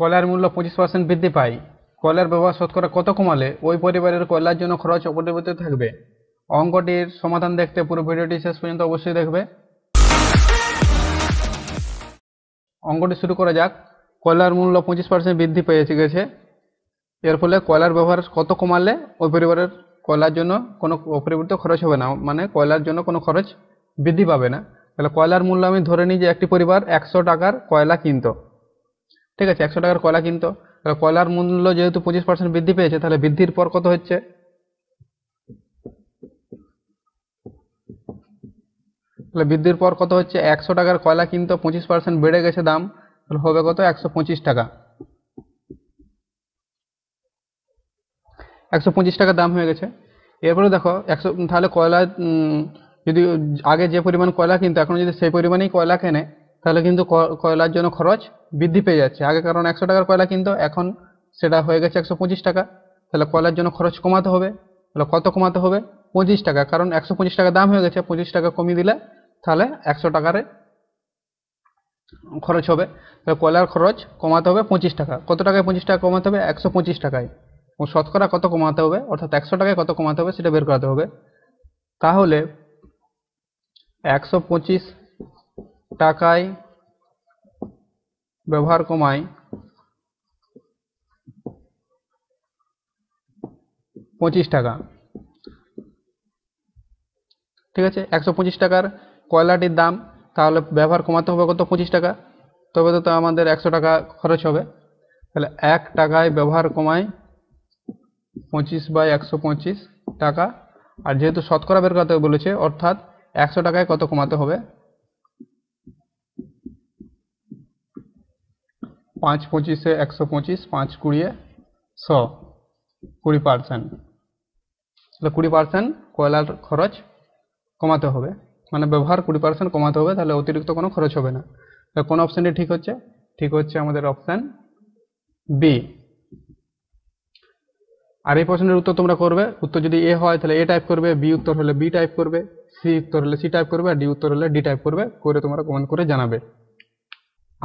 কয়লার মূল্য পঁচিশ পার্সেন্ট বৃদ্ধি পায় কয়লার ব্যবহার শতকরা কত কমালে ওই পরিবারের কয়লার জন্য খরচ অপরিবর্তিত থাকবে অঙ্কটির সমাধান দেখতে পুরো ভিডিওটি শেষ পর্যন্ত অবশ্যই দেখবে অঙ্কটি শুরু করা যাক কয়লার মূল্য পঁচিশ পার্সেন্ট বৃদ্ধি পেয়েছে গেছে এর ফলে কয়লার ব্যবহার কত কমালে ওই পরিবারের কয়লার জন্য কোনো অপরিবর্তিত খরচ হবে না মানে কয়লার জন্য কোনো খরচ বৃদ্ধি পাবে না তাহলে কয়লার মূল্য আমি ধরে নিই যে একটি পরিবার একশো টাকার কয়লা কিনত ঠিক আছে একশো টাকার কয়লা কিনতো তাহলে কয়লার মূল্য যেহেতু পঁচিশ পার্সেন্ট বৃদ্ধি পেয়েছে তাহলে বৃদ্ধির পর কত হচ্ছে তাহলে বৃদ্ধির পর কত হচ্ছে একশো টাকার কয়লা কিনতো পঁচিশ পার্সেন্ট বেড়ে গেছে দাম তাহলে হবে কত একশো পঁচিশ টাকা একশো পঁচিশ টাকা দাম হয়ে গেছে এরপরে দেখো একশো তাহলে কয়লা যদি আগে যে পরিমাণ কয়লা কিনতো এখন যদি সেই পরিমাণেই কয়লা কেনে তাহলে কিন্তু কয়লার জন্য খরচ বৃদ্ধি পেয়ে যাচ্ছে আগে কারণ একশো টাকার কয়লা কিন্তু এখন সেটা হয়ে গেছে একশো পঁচিশ টাকা তাহলে কয়লার জন্য খরচ কমাতে হবে তাহলে কত কমাতে হবে পঁচিশ টাকা কারণ একশো পঁচিশ টাকা দাম হয়ে গেছে পঁচিশ টাকা কমিয়ে দিলে তাহলে একশো টাকার খরচ হবে তাহলে কয়লার খরচ কমাতে হবে পঁচিশ টাকা কত টাকায় পঁচিশ টাকা কমাতে হবে একশো পঁচিশ টাকায় ও শতকরা কত কমাতে হবে অর্থাৎ একশো টাকায় কত কমাতে হবে সেটা বের করাতে হবে তাহলে একশো পঁচিশ টাকায় ব্যবহার কমায় পঁচিশ টাকা ঠিক আছে একশো পঁচিশ টাকার কয়লাটির দাম তাহলে ব্যবহার কমাতে হবে কত পঁচিশ টাকা তবে তো আমাদের একশো টাকা খরচ হবে তাহলে এক টাকায় ব্যবহার কমায় পঁচিশ বাই একশো পঁচিশ টাকা আর যেহেতু শতকরা বের করতে বলেছে অর্থাৎ একশো টাকায় কত কমাতে হবে পাঁচ পঁচিশে একশো পঁচিশ পাঁচ কুড়িয়ে শ কুড়ি পার্সেন্ট তাহলে কুড়ি পার্সেন্ট কয়লার খরচ কমাতে হবে মানে ব্যবহার কুড়ি পার্সেন্ট কমাতে হবে তাহলে অতিরিক্ত কোনো খরচ হবে না তাহলে কোন অপশানটি ঠিক হচ্ছে ঠিক হচ্ছে আমাদের অপশান বি আর এই প্রশ্নের উত্তর তোমরা করবে উত্তর যদি এ হয় তাহলে এ টাইপ করবে বি উত্তর হলে বি টাইপ করবে সি উত্তর হলে সি টাইপ করবে আর ডি উত্তর হলে ডি টাইপ করবে করে তোমরা কমেন্ট করে জানাবে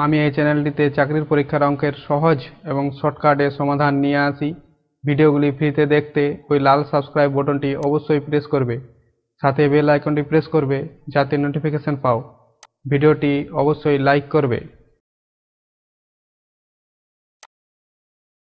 আমি এই চ্যানেলটিতে চাকরির পরীক্ষার অঙ্কের সহজ এবং শর্টকাটে সমাধান নিয়ে আসি ভিডিওগুলি ফ্রিতে দেখতে ওই লাল সাবস্ক্রাইব বটনটি অবশ্যই প্রেস করবে সাথে বেল আইকনটি প্রেস করবে যাতে নোটিফিকেশান পাও ভিডিওটি অবশ্যই লাইক করবে